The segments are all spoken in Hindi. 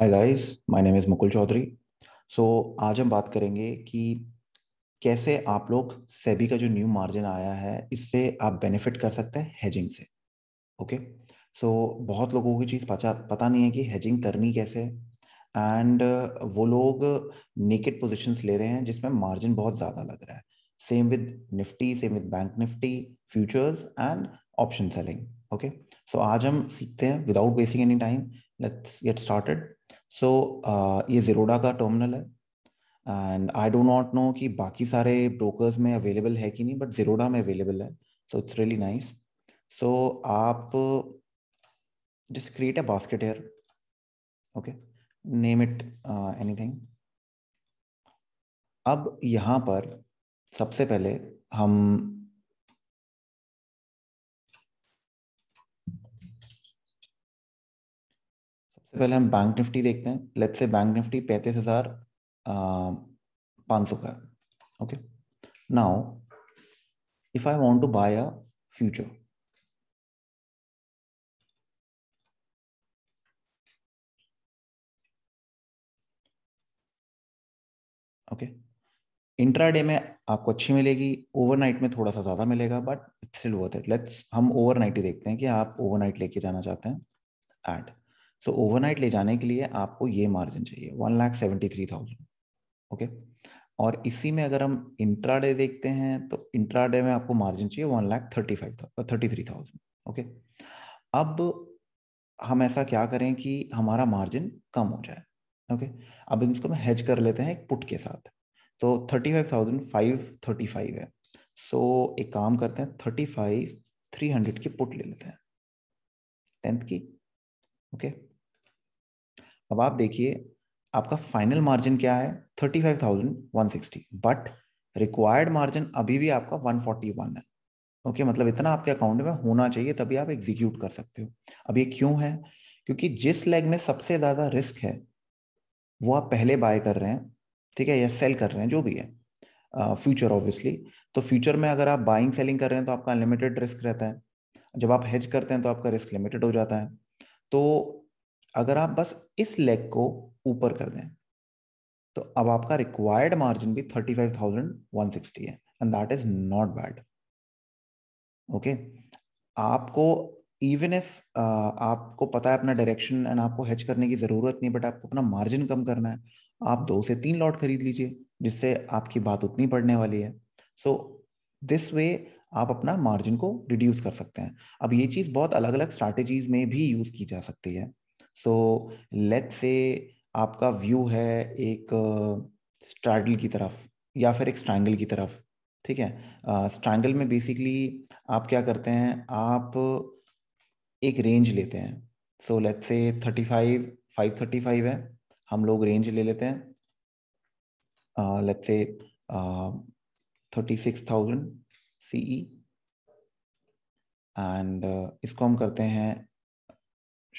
Hi guys my name is Mukul Chaudhary so आज हम बात करेंगे कि कैसे आप लोग सेबी का जो न्यू मार्जिन आया है इससे आप बेनिफिट कर सकते हैं हेजिंग से ओके okay? सो so, बहुत लोगों की चीज़ पता पता नहीं है कि हेजिंग करनी कैसे एंड वो लोग नेकेड पोजीशंस ले रहे हैं जिसमें मार्जिन बहुत ज़्यादा लग रहा है same with Nifty same with bank Nifty futures and option selling okay so आज हम सीखते हैं without wasting any time let's get started so so, uh, ये ज़ीरोडा का टर्मिनल है and I do not know कि बाकी सारे ब्रोकर्स में अवेलेबल है कि नहीं बट ज़ीरोडा में अवेलेबल है so it's really nice so आप just create a basket here okay name it anything अब यहाँ पर सबसे पहले हम सबसे पहले हम बैंक निफ्टी देखते हैं लेट्स से बैंक निफ्टी पैंतीस हजार पाँच सौ का okay now if I want to buy a future okay intraday में आपको अच्छी मिलेगी ओवरनाइट में थोड़ा सा ज़्यादा मिलेगा but it's worth it let's हम ओवरनाइट ही देखते हैं कि आप ओवरनाइट लेके जाना चाहते हैं एड सो ओवरनाइट hmm. ले जाने के लिए आपको ये मार्जिन चाहिए one lakh seventy three thousand okay और इसी में अगर हम इंट्राडे देखते हैं तो इंट्राडे में आपको मार्जिन चाहिए one lakh thirty five thirty three thousand okay अब हम ऐसा क्या करें कि हमारा मार्जिन कम हो जाए ओके अब इसको हम हेज कर लेते हैं एक पुट के साथ तो thirty five thousand five thirty five है सो so, एक काम करते हैं थर्टी फाइव थ्री हंड्रेड की पुट ले लेते हैं टेंथ की ओके अब आप देखिए आपका फाइनल मार्जिन क्या है thirty five thousand one sixty but required margin अभी भी आपका वन फोर्टी वन है ओके okay, मतलब इतना आपके अकाउंट में होना चाहिए तभी आप एग्जीक्यूट कर सकते हो अब ये क्यों है क्योंकि जिस लेग में सबसे ज़्यादा रिस्क है वो आप पहले बाय कर रहे हैं ठीक है या सेल कर रहे हैं जो भी है फ्यूचर uh, ऑब्वियसली तो फ्यूचर में अगर आप बाइंग सेलिंग कर रहे हैं तो आपका अनलिमिटेड रिस्क रहता है जब आप हेज करते हैं तो आपका रिस्क लिमिटेड हो जाता है तो अगर आप बस इस लेग को ऊपर कर दें तो अब आपका रिक्वायर्ड मार्जिन भी thirty five thousand one sixty है and that is not bad okay आपको इवन इफ uh, आपको पता है अपना डायरेक्शन एंड आपको हेच करने की ज़रूरत नहीं बट आपको अपना मार्जिन कम करना है आप दो से तीन लॉट खरीद लीजिए जिससे आपकी बात उतनी पड़ने वाली है सो दिस वे आप अपना मार्जिन को रिड्यूस कर सकते हैं अब ये चीज़ बहुत अलग अलग स्ट्रैटेजीज में भी यूज़ की जा सकती है सो लेट से आपका व्यू है एक स्ट्रैडल की तरफ या फिर एक स्ट्रैंगल की तरफ ठीक है स्ट्रैंगल uh, में बेसिकली आप क्या करते हैं आप एक रेंज लेते हैं so let say thirty five five thirty five है हम लोग रेंज ले लेते हैं let say thirty six thousand C E and इसको हम करते हैं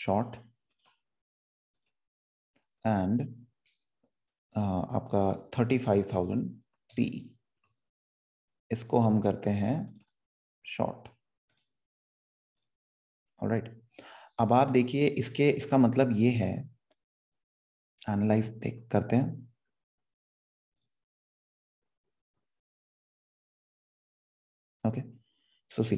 शॉर्ट एंड uh, आपका थर्टी फाइव थाउजेंड पी इसको हम करते हैं शॉर्ट राइट अब आप देखिए इसके इसका मतलब ये है एनालाइज देख करते हैं ओके सो सी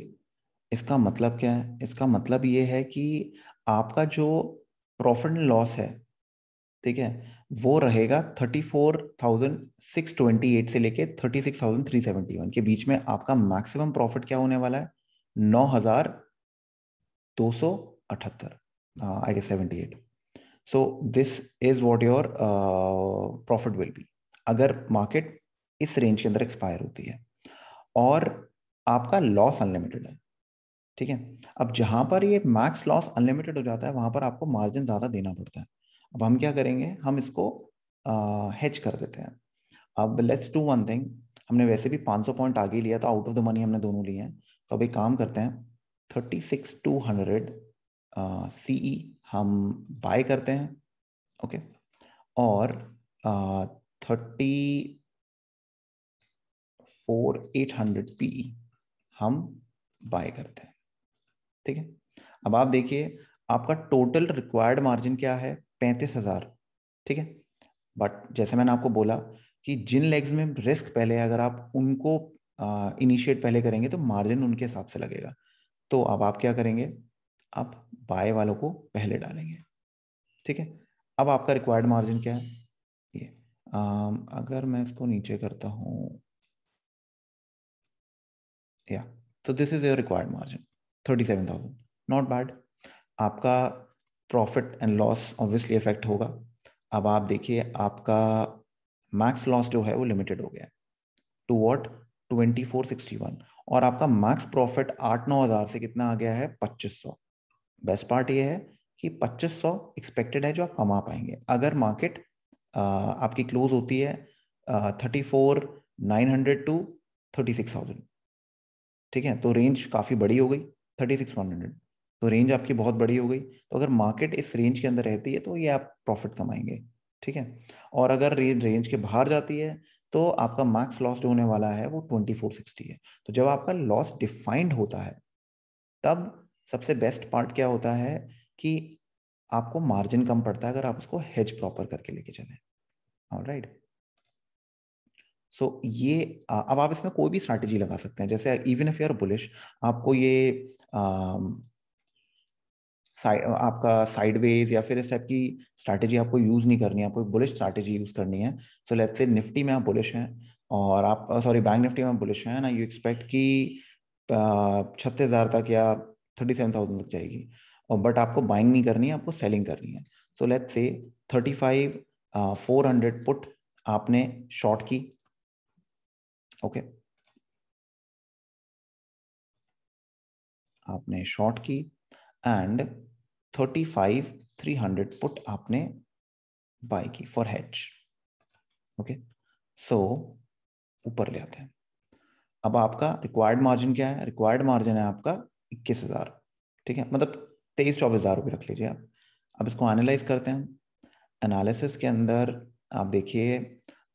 इसका मतलब क्या है इसका मतलब ये है कि आपका जो प्रॉफिट एंड लॉस है ठीक है वो रहेगा thirty four thousand six twenty eight से लेके thirty six thousand three seventy one के बीच में आपका मैक्सिमम प्रॉफिट क्या होने वाला है नौ हजार दो सौ अठहत्तर I guess seventy eight so this is what your profit will be अगर मार्केट इस रेंज के अंदर एक्सपायर होती है और आपका लॉस अनलिमिटेड है ठीक है अब जहां पर ये मैक्स लॉस अनलिमिटेड हो जाता है वहां पर आपको मार्जिन ज्यादा देना पड़ता है अब हम क्या करेंगे हम इसको हेज कर देते हैं अब लेट्स डू वन थिंग हमने वैसे भी 500 पॉइंट आगे लिया तो आउट ऑफ द मनी हमने दोनों लिए हैं तो अब एक काम करते हैं thirty six two hundred C हम बाय करते हैं ओके okay? और thirty four eight hundred P हम बाय करते हैं ठीक है अब आप देखिए आपका टोटल रिक्वायर्ड मार्जिन क्या है पैंतीस हजार ठीक है बट जैसे मैंने आपको बोला कि जिन लेग्स में रिस्क पहले अगर आप उनको इनिशिएट पहले करेंगे तो मार्जिन उनके हिसाब से लगेगा तो अब आप क्या करेंगे आप बाय वालों को पहले डालेंगे ठीक है अब आपका रिक्वायर्ड मार्जिन क्या है ये आ, अगर मैं इसको नीचे करता हूँ या तो this is your required margin thirty seven thousand not bad आपका profit and loss obviously effect होगा अब आप देखिए आपका मैक्स लॉस जो है वो लिमिटेड हो गया to what twenty four sixty one और आपका मैक्स प्रॉफिट आठ नौ हज़ार से कितना आ गया है पच्चीस सौ बेस्ट पार्ट ये है कि पच्चीस सौ एक्सपेक्टेड है जो आप कमा पाएंगे अगर मार्केट आपकी क्लोज होती है thirty four nine hundred to thirty six thousand ठीक है तो रेंज काफ़ी बड़ी हो गई थर्टी सिक्स वन हंड्रेड तो रेंज आपकी बहुत बड़ी हो गई तो अगर मार्केट इस रेंज के अंदर रहती है तो ये आप प्रॉफिट कमाएंगे ठीक है और अगर रेंज रेंज के बाहर जाती है तो आपका मार्क्स लॉस जो होने वाला है वो ट्वेंटी फोर सिक्सटी है तो जब आपका लॉस डिफाइंड होता है तब सबसे बेस्ट पार्ट क्या होता है कि आपको मार्जिन कम पड़ता है अगर आप उसको हेज प्रॉपर करके लेके चले राइट right. सो ये अब आप इसमें कोई भी स्ट्रैटेजी लगा सकते हैं जैसे even if you are bullish आपको ये आपका साइडवेज या फिर इस टाइप की स्ट्रैटेजी आपको यूज़ नहीं करनी है आपको बुलिश स्ट्रैटेजी यूज़ करनी है सो लेट्स से निफ्टी में आप बुलिश हैं और आप सॉरी बैंक निफ्टी में बुलिश हैं ना यू एक्सपेक्ट कि छत्तीस हज़ार तक या थर्टी सेवन थाउजेंड तक जाएगी और बट आपको बाइंग नहीं करनी है आपको सेलिंग करनी है so let's say thirty five four hundred put आपने शॉर्ट की ओके आपने शॉर्ट की and thirty five three hundred put आपने बाय की फॉर हेच ओके सो ऊपर ले आते हैं अब आपका रिक्वायर्ड मार्जिन क्या है रिक्वायर्ड मार्जिन है आपका इक्कीस हजार ठीक है मतलब तेईस चौबीस हजार रुपये रख लीजिए आप अब इसको एनालाइज करते हैं एनालिसिस के अंदर आप देखिए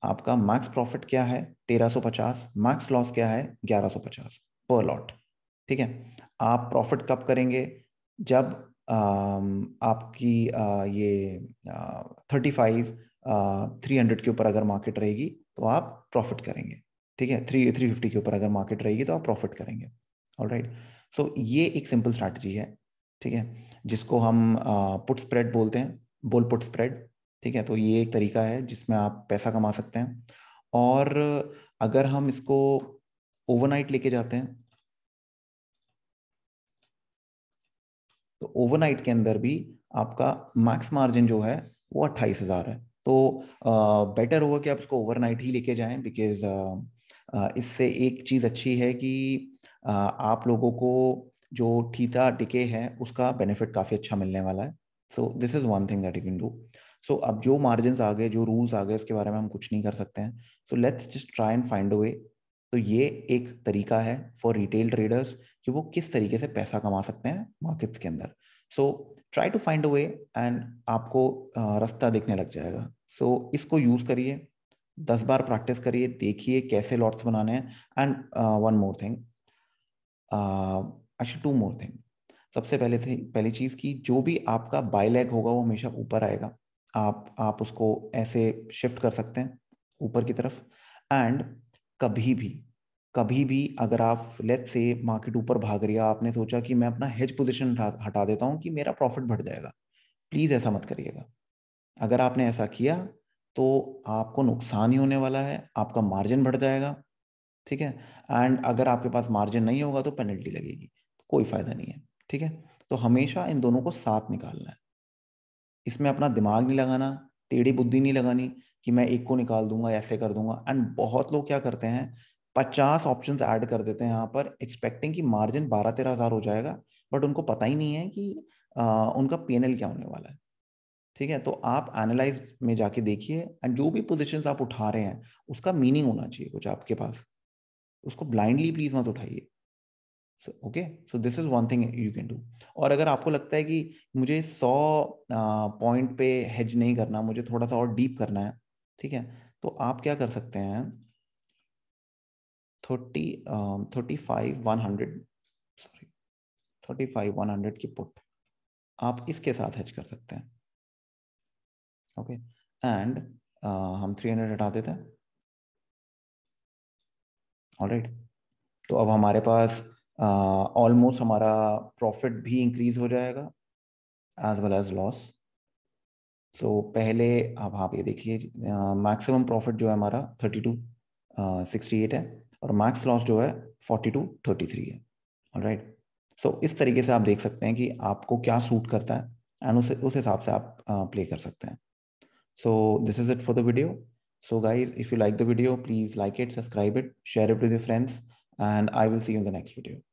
आपका मैक्स प्रॉफिट क्या है 1350 मैक्स लॉस क्या है 1150 पर लॉट ठीक है आप प्रॉफिट कब करेंगे जब आपकी ये थर्टी फाइव थ्री हंड्रेड के ऊपर अगर मार्केट रहेगी तो आप प्रॉफिट करेंगे ठीक है थ्री थ्री फिफ्टी के ऊपर अगर मार्केट रहेगी तो आप प्रॉफिट करेंगे ऑल राइट सो ये एक सिंपल स्ट्रैटेजी है ठीक है जिसको हम पुट स्प्रेड बोलते हैं बोल पुट स्प्रेड ठीक है तो ये एक तरीका है जिसमें आप पैसा कमा सकते हैं और अगर हम इसको ओवरनाइट लेके जाते हैं तो ओवरनाइट के अंदर भी आपका मैक्स मार्जिन जो है वो अट्ठाईस हज़ार है तो बेटर होगा कि आप इसको ओवरनाइट ही लेके जाएं बिकॉज इससे एक चीज़ अच्छी है कि आ, आप लोगों को जो ठीटा टिके है उसका बेनिफिट काफ़ी अच्छा मिलने वाला है so this is one thing that you can do so so, अब जो मार्जिन आ गए जो रूल्स आ गए उसके बारे में हम कुछ नहीं कर सकते हैं so let's just try and find a way तो ये एक तरीका है फॉर रिटेल ट्रेडर्स कि वो किस तरीके से पैसा कमा सकते हैं मार्केट्स के अंदर so try to find a way and आपको रास्ता दिखने लग जाएगा सो so, इसको यूज़ करिए दस बार प्रैक्टिस करिए देखिए कैसे लॉट्स बनाने हैं एंड वन मोर थिंग अच्छा टू मोर थिंग सबसे पहले थे पहली चीज़ कि जो भी आपका बाय लेग होगा वो हमेशा ऊपर आएगा आप आप उसको ऐसे शिफ्ट कर सकते हैं ऊपर की तरफ एंड कभी भी कभी भी अगर आप लेट से मार्केट ऊपर भाग रही है आपने सोचा कि मैं अपना हेज पोजिशन हटा देता हूँ कि मेरा प्रॉफिट बढ़ जाएगा प्लीज़ ऐसा मत करिएगा अगर आपने ऐसा किया तो आपको नुकसान ही होने वाला है आपका मार्जिन बढ़ जाएगा ठीक है एंड अगर आपके पास मार्जिन नहीं होगा तो पेनल्टी लगेगी कोई फ़ायदा नहीं है ठीक है तो हमेशा इन दोनों को साथ निकालना है इसमें अपना दिमाग नहीं लगाना टेढ़ी बुद्धि नहीं लगानी कि मैं एक को निकाल दूंगा ऐसे कर दूंगा एंड बहुत लोग क्या करते हैं पचास ऑप्शन ऐड कर देते हैं यहाँ पर एक्सपेक्टिंग कि मार्जिन बारह तेरह हज़ार हो जाएगा बट उनको पता ही नहीं है कि आ, उनका पी क्या होने वाला है ठीक है तो आप एनालाइज में जाके देखिए एंड जो भी पोजिशन आप उठा रहे हैं उसका मीनिंग होना चाहिए कुछ आपके पास उसको ब्लाइंडली प्लीज मत उठाइए so okay so this is one thing you can do और अगर आपको लगता है कि मुझे सौ पॉइंट पे हेज नहीं करना मुझे थोड़ा सा और डीप करना है ठीक है तो आप क्या कर सकते हैं thirty thirty five one hundred sorry thirty five one hundred की पुट आप इसके साथ हेज कर सकते हैं ओके okay. एंड uh, हम थ्री हंड्रेड हटा देते हैं ऑलराइट right. तो अब हमारे पास ऑलमोस्ट uh, हमारा प्रॉफिट भी इंक्रीज हो जाएगा as well as loss so पहले अब आप ये देखिए मैक्सिमम uh, प्रॉफिट जो है हमारा थर्टी टू सिक्सटी एट है और मैक्स लॉस जो है फोर्टी टू थर्टी थ्री है राइट सो इस तरीके से आप देख सकते हैं कि आपको क्या सूट करता है एंड उस उस हिसाब से आप प्ले uh, कर सकते हैं so this is it for the video so guys if you like the video please like it subscribe it share it with your friends and I will see you in the next